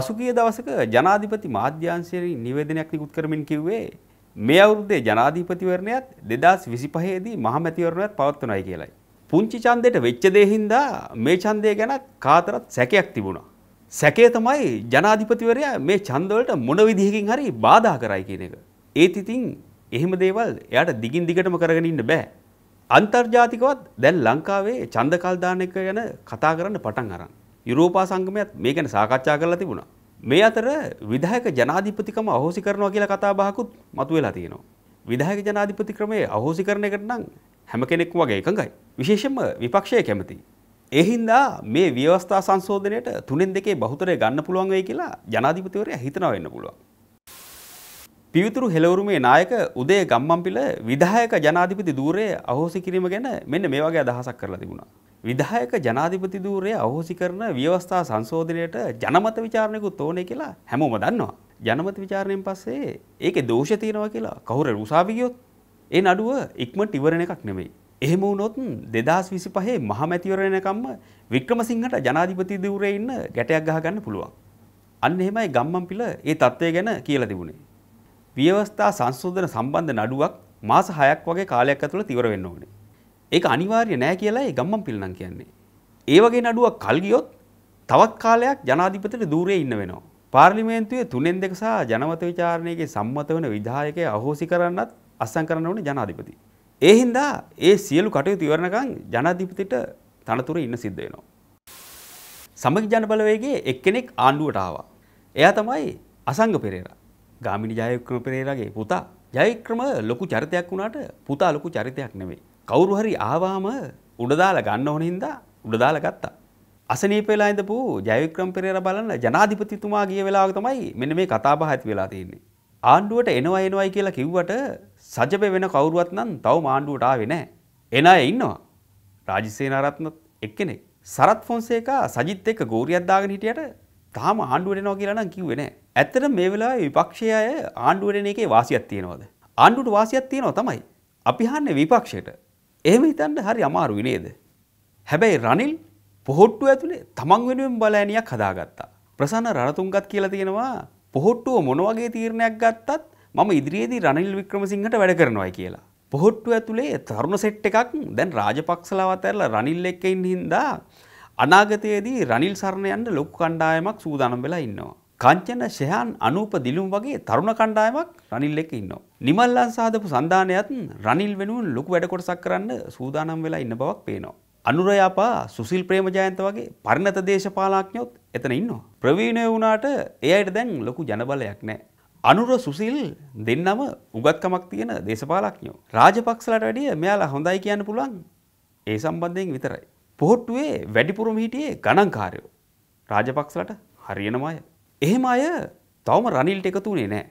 පසුගිය දවසක ජනාධිපති මාධ්‍යංශයේ නිවේදනයක් නිකුත් කරමින් කිව්වේ මේ අවුරුද්දේ ජනාධිපතිවරණයත් 2025 දී මහමැතිවරණයත් පවත්වනයි කියලයි. පුංචි ඡන්දයට වෙච්ච දේ හින්දා මේ ඡන්දය ගැන කාතරත් සැකයක් තිබුණා. සැකය තමයි ජනාධිපතිවරයා මේ ඡන්දවලට මොන විදිහකින් හරි බාධා කරයි කියන එක. ඒත් ඉතින් එහෙම දේවල් එයාට දිගින් දිගටම කරගෙන ඉන්න බෑ. අන්තර්ජාතිකවත් දැන් ලංකාවේ ඡන්ද කල් දාන එක ගැන කතා කරන්න පටන් අරන්. යුරෝපා සංගමයත් මේ ගැන සාකච්ඡා කරලා තිබුණා. මේ අතර විධායක ජනාධිපතිකම අහෝසි කරනවා කියලා කතා බහකුත් මතුවෙලා තියෙනවා. විධායක ජනාධිපති ක්‍රමයේ අහෝසි කරන එකට නම් හැම කෙනෙක්ම වගේ එකඟයි. විශේෂයෙන්ම විපක්ෂය කැමතියි. ඒ හින්දා මේ ව්‍යවස්ථා සංශෝධනයට තුනෙන් දෙකේ බහුතරය ගන්න පුළුවන් වෙයි කියලා ජනාධිපතිවරයා හිතනවා වෙන්න පුළුවන්. පිවිතුරු හෙළවරුමේ නායක උදේ ගම්මන්පිල විධායක ජනාධිපති ධූරයේ අහෝසි කිරීම ගැන මෙන්න මේ වගේ අදහසක් කරලා තිබුණා. විධායක ජනාධිපති ධූරය අහෝසි කරන ව්‍යවස්ථා සංශෝධනයට ජනමත විචාරණයකුත් ඕනේ කියලා හැමෝම දන්නවා. ජනමත විචාරණයෙන් පස්සේ ඒකේ දෝෂ තියෙනවා කියලා කවුරු රුසාවි ගියොත් ඒ නඩුව ඉක්මනට ඉවරන එකක් නෙමෙයි. එහෙම වුණොත් 2025 මහමැතිවරණයකම්ම වික්‍රමසිංහට ජනාධිපති ධූරයේ ඉන්න ගැටයක් ගහගන්න පුළුවන්. අන්න එහෙමයි ගම්මන්පිල ඒ தත්ත්වය ගැන කියලා තිබුණේ. ව්‍යවස්ථා සංශෝධන සම්බන්ධ නඩුවක් මාස 6ක් වගේ කාලයක් ඇතුළත ඉවර වෙන්න ඕනේ. ඒක අනිවාර්ය නෑ කියලා ඒ ගම්මන් පිල්ලම් කියන්නේ. ඒ වගේ නඩුවක් කල් ගියොත් තවත් කාලයක් ජනාධිපතිට দূරේ ඉන්න වෙනවා. පාර්ලිමේන්තුවේ තුනෙන් දෙක සහ ජනමත විචාරණයේ සම්මත වන විධායකය අහෝසි කරන්නත් අත්සන් කරන්න ඕනේ ජනාධිපති. ඒ හින්දා ඒ සියලු කටයුතු ඉවරනකන් ජනාධිපතිට තනතුර ඉන්න සිද්ධ වෙනවා. සමගි ජනබලවේගයේ එක්කෙනෙක් ආණ්ඩුවට ආවා. එයා තමයි අසංග පෙරේරා. ගාමිණී ජයවික්‍රම පෙරේරාගේ පුතා. ජයවික්‍රම ලොකු චරිතයක් වුණාට පුතා ලොකු චරිතයක් නෙමෙයි. කවුරු හරි ආවාම උඩදාලා ගන්න ඕන හින්දා උඩදාලා ගත්තා. අසනීප වෙලා ඉඳපු ජයවික්‍රම පෙරේර බලන්න ජනාධිපතිතුමා ගිය වෙලාවක තමයි මෙන්න මේ කතාබහ ඇති වෙලා තියෙන්නේ. ආණ්ඩුවට එනවා එනවයි කියලා කිව්වට සජප වෙන කවුරුවත් නම් තව ආණ්ඩුවට ආවේ නැහැ. එන අය ඉන්නවා. රාජසේනාරත්නත් එක්කෙනෙක්. සරත් ෆොන්සේකා සජිත් එක්ක ගෝරියක් දාගෙන හිටියට තාම ආණ්ඩුවට එනවා කියලා නම් කිව්වේ නැහැ. ඇත්තට මේ වෙලාවේ විපක්ෂය ආණ්ඩුවට එන එකේ වාසියක් තියෙනවද? ආණ්ඩුවට වාසියක් තියෙනවා තමයි. අපි හන්නේ විපක්ෂයට. එහෙම හිතන්න හරි අමාරුයි නේද? හැබැයි රනිල් පොහොට්ටුව ඇතුලේ තමන් වෙනුවෙන් බලෑනියක් හදාගත්තා. ප්‍රසන්න රණතුංගත් කියලා තියෙනවා පොහොට්ටුව මොන වගේ තීරණයක් ගත්තත් මම ඉදිරියේදී රනිල් වික්‍රමසිංහට වැඩ කරනවායි කියලා. පොහොට්ටුව ඇතුලේ තරුණ සෙට් එකක් දැන් රාජපක්ෂලාව අතහැරලා රනිල් එක්ක ඉන්න හින්දා අනාගතයේදී රනිල් සරණ යන්න ලොකු කණ්ඩායමක් සූදානම් වෙලා ඉන්නවා. කංචන ෂෙහන් අනූප දිලුම් වගේ තරුණ කණ්ඩායමක් රනිල් එක ඉන්නවා. නිමල්ලාන් සාදපු සන්ධානයත් රනිල් වෙනුවෙන් ලොකු වැඩ කොටසක් කරන්න සූදානම් වෙලා ඉන්න බවක් පේනවා. අනුරයාපා සුසිල් ප්‍රේමජයන්ත වගේ පරිණත දේශපාලඥයොත් එතන ඉන්නවා. ප්‍රවීණය වුණාට ඒ අයට දැන් ලොකු ජනබලයක් නැහැ. අනුර සුසිල් දෙන්නම උගත්කමක් තියෙන දේශපාලඥයෝ. රාජපක්ෂලට වැඩිය මෙයාලා හොඳයි කියන්න පුළුවන්. ඒ සම්බන්ධයෙන් විතරයි. පොහොට්ටුවේ වැඩිපුරම හිටියේ ගණන්කාරයෝ. රාජපක්ෂලට හරියනම අය. එහෙම අය තවම රනිල්ට එකතු වුණේ නැහැ.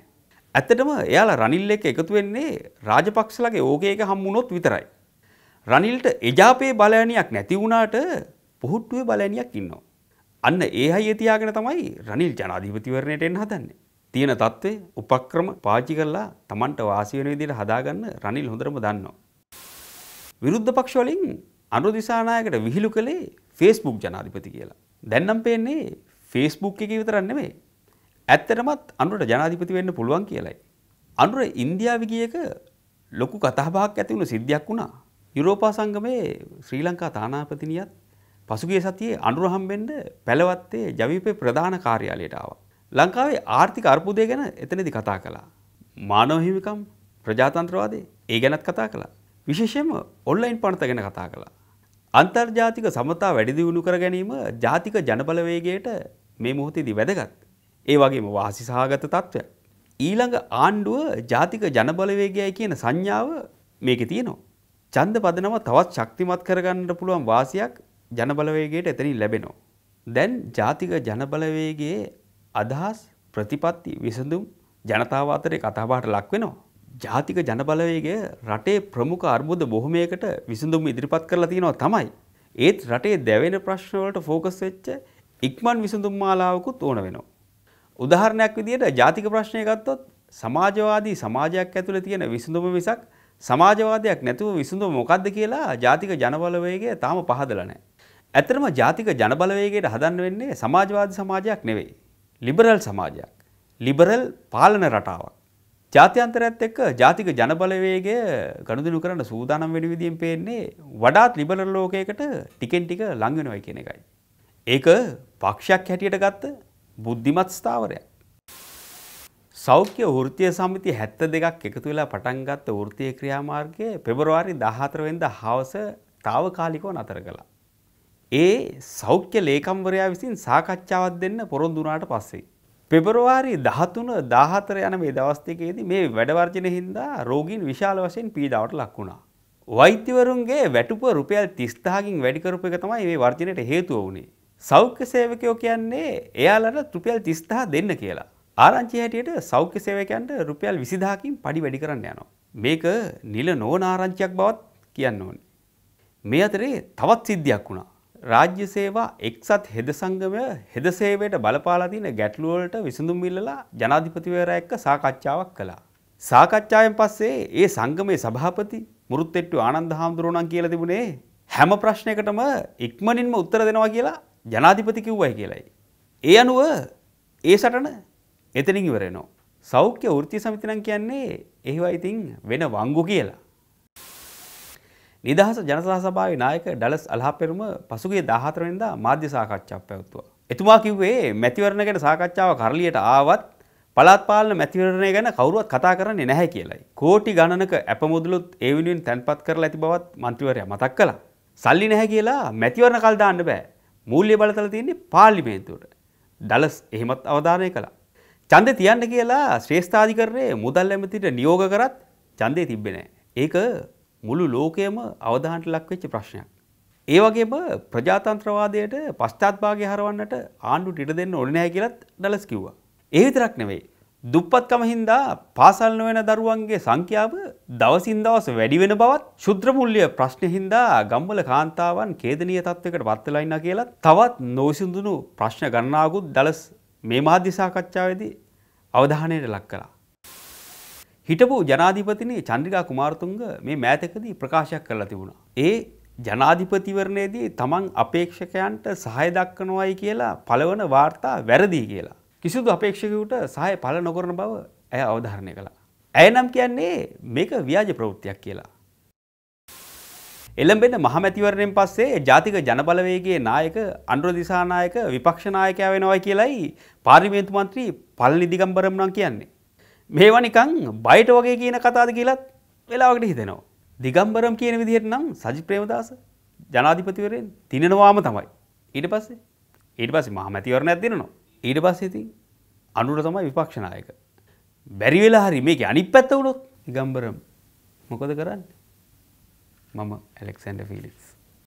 ඇත්තටම එයාලා රනිල් එක්ක එකතු වෙන්නේ රාජපක්ෂලගේ ඕගේ එක හම්බුනොත් විතරයි. රනිල්ට එජාපයේ බලෑණියක් නැති වුණාට පොහුට්ටුවේ බලෑණියක් ඉන්නවා. අන්න ඒ අයිය තියාගෙන තමයි රනිල් ජනාධිපතිවරණයට එන්න හදන්නේ. තියෙන தત્ත්වය උපක්‍රම පාවිච්චි කරලා Tamanට වාසි වෙන විදිහට හදාගන්න රනිල් හොඳටම දන්නවා. විරුද්ධ පක්ෂ වලින් අනුර දිසානායකට විහිළු කළේ Facebook ජනාධිපති කියලා. දැන් නම් පේන්නේ ෆේස්බුක් එක විතරන්න මේ ඇත්තටමත් අනුට ජනාධිපති වෙන්න පුළුවන් කියලයි. අනුර ඉන්දියාවිගියක ලොකු කතහබාක් ඇතිවුණු සිද්ධියක් වුණා යුරෝපා සංගමයේ ශ්‍රී ලංකා තානාපතිනියත් පසුගිය සතියේ අනුරහම්බෙන්ඩ පැළවත්තේ ජවිපේ ප්‍රධාන කාර්යාලයට ආවා. ලංකාවේ ආර්ථික අර්බුදය ගැන එතනදි කතා කළා. මානවහිමිකම් ප්‍රජාතන්ත්‍රවාදේ ඒ ගැනත් කතා කළා. විශේෂයෙන්ම ඔන්ලයින් පනත ගැන කතා කළා. අන්තර්ජාතික සමතා වැඩිදිවුණු කර ගැනීම ජාතික ජනබලවේගයට මේ මොහොතේදී වැදගත්. ඒ වගේම වාසි සහගත තත්ත්වයක්. ඊළඟ ආණ්ඩුව ජාතික ජනබලවේගයයි කියන සංඥාව මේකේ තියෙනවා. ඡන්ද පදනම තවත් ශක්තිමත් කරගන්නට පුළුවන් වාසියක් ජනබලවේගයට එතනින් ලැබෙනවා. දැන් ජාතික ජනබලවේගයේ අදහස් ප්‍රතිපත්ති විසඳුම් ජනතාව අතරේ කතාබහට ලක් වෙනවා. ජාතික ජනබලවේගය රටේ ප්‍රමුඛ අර්බුද බොහොමයකට විසඳුම් ඉදිරිපත් කරලා තියෙනවා තමයි. ඒත් රටේ දැවෙන ප්‍රශ්නවලට ෆෝකස් වෙච්ච ඉක්මන් විසඳුම් මාලාවකුත් ඕන වෙනවා. උදාහරණයක් විදිහට ජාතික ප්‍රශ්නය ගත්තොත් සමාජවාදී සමාජයක් ඇතුළේ තියෙන විසඳුම මිසක් සමාජවාදයක් නැතුව විසඳුම මොකද්ද කියලා ජාතික ජනබලවේගය තාම පහදලා නැහැ. ඇත්තටම ජාතික ජනබලවේගයට හදන්න වෙන්නේ සමාජවාදී සමාජයක් නෙවෙයි. ලිබරල් සමාජයක්. ලිබරල් පාලන රටාවක්. ජාත්‍යන්තරයත් එක්ක ජාතික ජනබලවේගය ගනුදෙනු කරන්න සූදානම් වෙන විදිහෙන් පේන්නේ වඩාත් ලිබරල් ලෝකයකට ටිකෙන් ටික ලඟ වෙනවා කියන එකයි. ඒක පක්ෂයක් හැටියට ගත්ත බුද්ධිමත් ස්ථාවරයක්. සෞඛ්‍ය වෘතිය සමිති හැත්ත දෙකක් එකතු වෙලා පටන් ගත්ත වෘතිය ක්‍රියාමාර්ගය පෙබරවාරි 14 වෙනිදා හවස తాවකාලිකව නතර කළා. ඒ සෞඛ්‍ය ලේකම්වරයා විසින් සාකච්ඡාවක් දෙන්න පොරොන්දු වුණාට පස්සේ පෙබරවාරි 13 14 යන මේ දවස් දෙකේදී මේ වැඩ වර්ජනය හින්දා රෝගීන් විශාල වශයෙන් පීඩාවට ලක් වුණා. වෛද්‍යවරුන්ගේ වැටුප රුපියල් 30000කින් වැඩි කරපු එක තමයි මේ වර්ජනයට හේතුව වුණේ. සෞඛ්‍ය සේවකයෝ කියන්නේ එයාලට රුපියල් 30000 දෙන්න කියලා. ආරංචි හැටියට සෞඛ්‍ය සේවකයන්ට රුපියල් 20000කින් පඩි වැඩි කරන්න යනවා. මේක නිල නොවන ආරංචියක් බවත් කියන්න ඕනේ. මේ අතරේ තවත් සිද්ධියක් වුණා. රාජ්‍ය සේවා එක්සත් හෙද සංගමය හෙද සේවයට බලපාලා තියෙන ගැටලුව වලට විසඳුම් ඉල්ලලා ජනාධිපතිවරයා එක්ක සාකච්ඡාවක් කළා. සාකච්ඡාවෙන් පස්සේ ඒ සංගමේ සභාපති මුරුත්තෙට්ටු ආනන්ද හාමුදුරුවෝ නම් කියලා තිබුණේ හැම ප්‍රශ්නයකටම ඉක්මනින්ම උත්තර දෙනවා කියලා ජනාධිපති කිව්වයි කියලයි. ඒ අනුව ඒ සටන එතනින් ඉවරෙනවා. සෞඛ්‍ය වෘත්ති සමිතිනම් කියන්නේ එහිවා ඉතින් වෙන වංගු කියලා. නිදහස ජනතා සභාවේ නායක ඩලස් අලහපෙරුම පසුගිය 14 වෙනිදා මාධ්‍ය සාකච්ඡාවක් පැවැත්තුවා. එතුමා කිව්වේ මැතිවරණ ගැන සාකච්ඡාව කරලියට ආවත් පළාත් පාලන මැතිවරණය ගැන කවුරුවත් කතා කරන්නේ නැහැ කියලයි. කෝටි ගණනක ඇපමුදලුත් ඒ වෙනුවෙන් තැන්පත් කරලා ඇති බවත් මන්ත්‍රීවරයා මතක් කළා. සල්ලි නැහැ කියලා මැතිවරණ කල් දාන්න බෑ. මූල්‍ය බලතල තියන්නේ පාර්ලිමේන්තුවට. ඩලස් එහෙමත් අවධානය කළා. ඡන්දේ තියන්න කියලා ශ්‍රේෂ්ඨාධිකරණයේ මුදල් ඇමතිට නියෝග කරත් ඡන්දේ තිබ්බේ නැහැ. ඒක මුළු ලෝකයේම අවධානයට ලක්වෙච්ච ප්‍රශ්නයක්. ඒ වගේම ප්‍රජාතන්ත්‍රවාදයට පශ්චාත්භාගය හරවන්නට ආණ්ඩුවට ඉඩ දෙන්න ඕනේ නැහැ කියලත් ඩලස් කිව්වා. ඒ විතරක් නෙවෙයි. දුප්පත්කම හින්දා පාසල් නොවන දරුවන්ගේ සංඛ්‍යාව දවසින් දවස වැඩි වෙන බවත් ශුද්‍ර මුල්‍ය ප්‍රශ්න හින්දා ගම්වල කාන්තාවන් ඛේදනීය තත්වයකට පත් වෙලා ඉන්නා කියලා තවත් නොවිසඳුණු ප්‍රශ්න ගණනාවකුත් දලස් මේ මාධ්‍ය සාකච්ඡාවේදී අවධානයට ලක් කළා. හිටපු ජනාධිපතිනි චන්ද්‍රිකා කුමාරතුංග මේ මෑතකදී ප්‍රකාශයක් කරලා තිබුණා. ඒ ජනාධිපතිවරණයේදී තමන් අපේක්ෂකයන්ට සහාය දක්වනවායි කියලා පළවන වාර්තා වැරදි කියලා. කිසිදු අපේක්ෂකයකුට සහය පල නොකරන බව ඇය අවධාරණය කළා. ඇය නම් කියන්නේ මේක ව්‍යාජ ප්‍රවෘත්තියක් කියලා. එළඹෙන මහමැතිවරණයෙන් පස්සේ ජාතික ජනබලවේගේ නායක අන්ඩ්‍ර දිසානායක විපක්ෂනායකයා වෙනවයි කියලයි පාර්ලිමේන්තු මන්ත්‍රී පල්ලි දිගම්බරම් නම් කියන්නේ. මේවා නිකං බයිට වගේ කියන කතාද කියලත් වෙලාවකට හිතෙනවා. දිගම්බරම් කියන විදිහට නම් සජි ප්‍රේමදාස ජනාධිපතිවරයෙන් තිනෙනවාම තමයි. ඊට පස්සේ ඊට පස්සේ මහමැතිවරණයක් දෙනවා. ඊට පස්සේති අනුට තමයි විපක්ෂනායක. බැරිවෙලා හරි මේක අනි පැත්ත වුණොත් ගම්බරම් මොකොද කරන්න මම ඇලෙක්සන්ඩ ෆිලිස්.